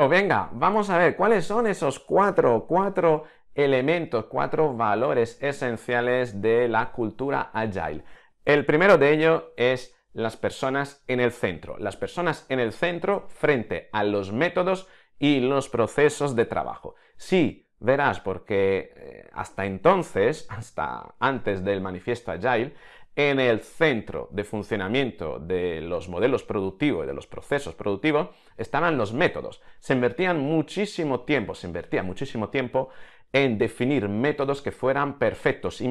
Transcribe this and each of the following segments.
Pero venga, vamos a ver cuáles son esos cuatro, cuatro elementos, cuatro valores esenciales de la cultura agile. El primero de ellos es las personas en el centro, las personas en el centro frente a los métodos y los procesos de trabajo. Sí, verás, porque eh, hasta entonces, hasta antes del manifiesto Agile, en el centro de funcionamiento de los modelos productivos y de los procesos productivos estaban los métodos. Se invertían muchísimo tiempo, se invertía muchísimo tiempo en definir métodos que fueran perfectos,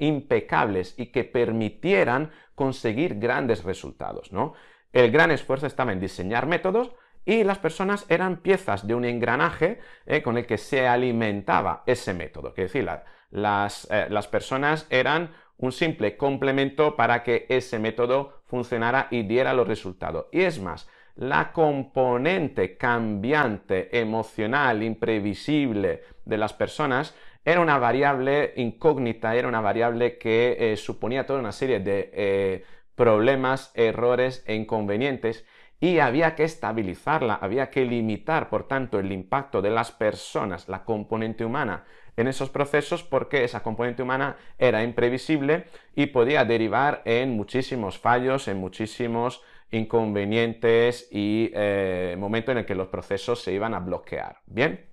impecables y que permitieran conseguir grandes resultados, ¿no? El gran esfuerzo estaba en diseñar métodos y las personas eran piezas de un engranaje eh, con el que se alimentaba ese método. Es decir, las, eh, las personas eran un simple complemento para que ese método funcionara y diera los resultados. Y es más, la componente cambiante, emocional, imprevisible de las personas era una variable incógnita, era una variable que eh, suponía toda una serie de eh, problemas, errores e inconvenientes y había que estabilizarla, había que limitar, por tanto, el impacto de las personas, la componente humana, en esos procesos porque esa componente humana era imprevisible y podía derivar en muchísimos fallos, en muchísimos inconvenientes y momentos eh, momento en el que los procesos se iban a bloquear. Bien.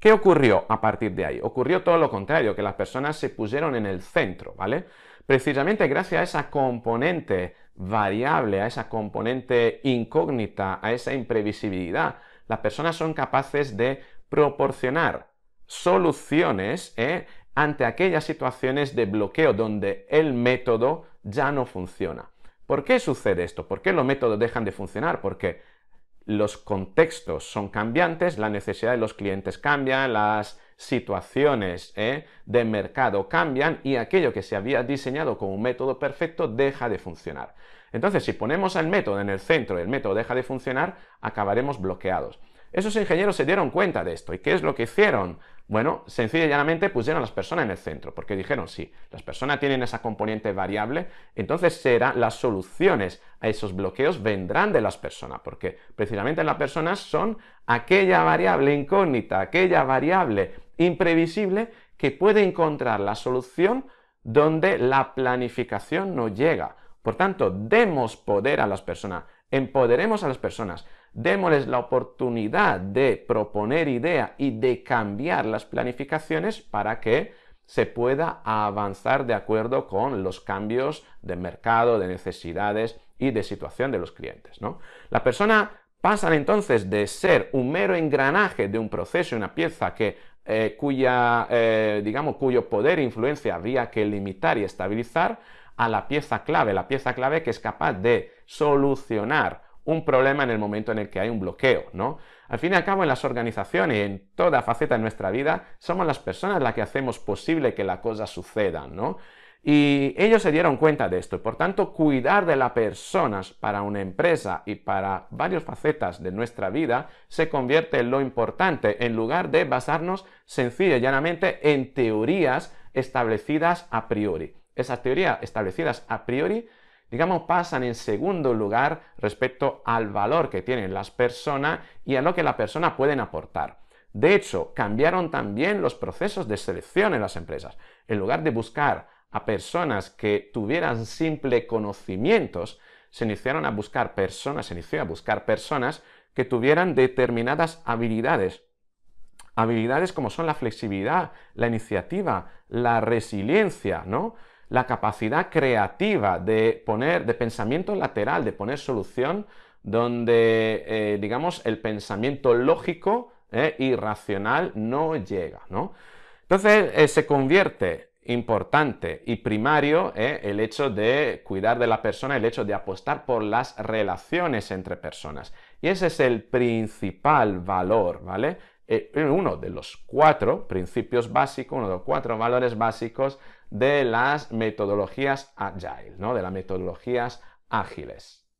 ¿Qué ocurrió a partir de ahí? Ocurrió todo lo contrario, que las personas se pusieron en el centro, ¿vale? Precisamente gracias a esa componente variable, a esa componente incógnita, a esa imprevisibilidad. Las personas son capaces de proporcionar soluciones ¿eh? ante aquellas situaciones de bloqueo donde el método ya no funciona. ¿Por qué sucede esto? ¿Por qué los métodos dejan de funcionar? Porque los contextos son cambiantes, la necesidad de los clientes cambia, las situaciones ¿eh? de mercado cambian y aquello que se había diseñado como un método perfecto deja de funcionar. Entonces, si ponemos al método en el centro y el método deja de funcionar, acabaremos bloqueados. Esos ingenieros se dieron cuenta de esto. ¿Y qué es lo que hicieron? Bueno, sencillamente llanamente pusieron a las personas en el centro, porque dijeron, sí, las personas tienen esa componente variable, entonces será las soluciones a esos bloqueos vendrán de las personas, porque precisamente las personas son aquella variable incógnita, aquella variable imprevisible que puede encontrar la solución donde la planificación no llega. Por tanto, demos poder a las personas, empoderemos a las personas, démosles la oportunidad de proponer idea y de cambiar las planificaciones para que se pueda avanzar de acuerdo con los cambios de mercado, de necesidades y de situación de los clientes. ¿no? La persona pasa entonces de ser un mero engranaje de un proceso, una pieza que eh, cuya, eh, digamos, cuyo poder e influencia había que limitar y estabilizar a la pieza clave, la pieza clave que es capaz de solucionar un problema en el momento en el que hay un bloqueo, ¿no? Al fin y al cabo, en las organizaciones y en toda faceta de nuestra vida, somos las personas las que hacemos posible que la cosa suceda, ¿no? Y ellos se dieron cuenta de esto. Por tanto, cuidar de las personas para una empresa y para varias facetas de nuestra vida se convierte en lo importante en lugar de basarnos sencillamente y llanamente en teorías establecidas a priori. Esas teorías establecidas a priori, digamos, pasan en segundo lugar respecto al valor que tienen las personas y a lo que las personas pueden aportar. De hecho, cambiaron también los procesos de selección en las empresas. En lugar de buscar a personas que tuvieran simple conocimientos, se iniciaron a buscar personas, se inició a buscar personas que tuvieran determinadas habilidades. Habilidades como son la flexibilidad, la iniciativa, la resiliencia, ¿no? La capacidad creativa de poner, de pensamiento lateral, de poner solución donde, eh, digamos, el pensamiento lógico eh, y racional no llega, ¿no? Entonces eh, se convierte importante y primario ¿eh? el hecho de cuidar de la persona, el hecho de apostar por las relaciones entre personas. Y ese es el principal valor, ¿vale? Eh, eh, uno de los cuatro principios básicos, uno de los cuatro valores básicos de las metodologías agile, ¿no? De las metodologías ágiles.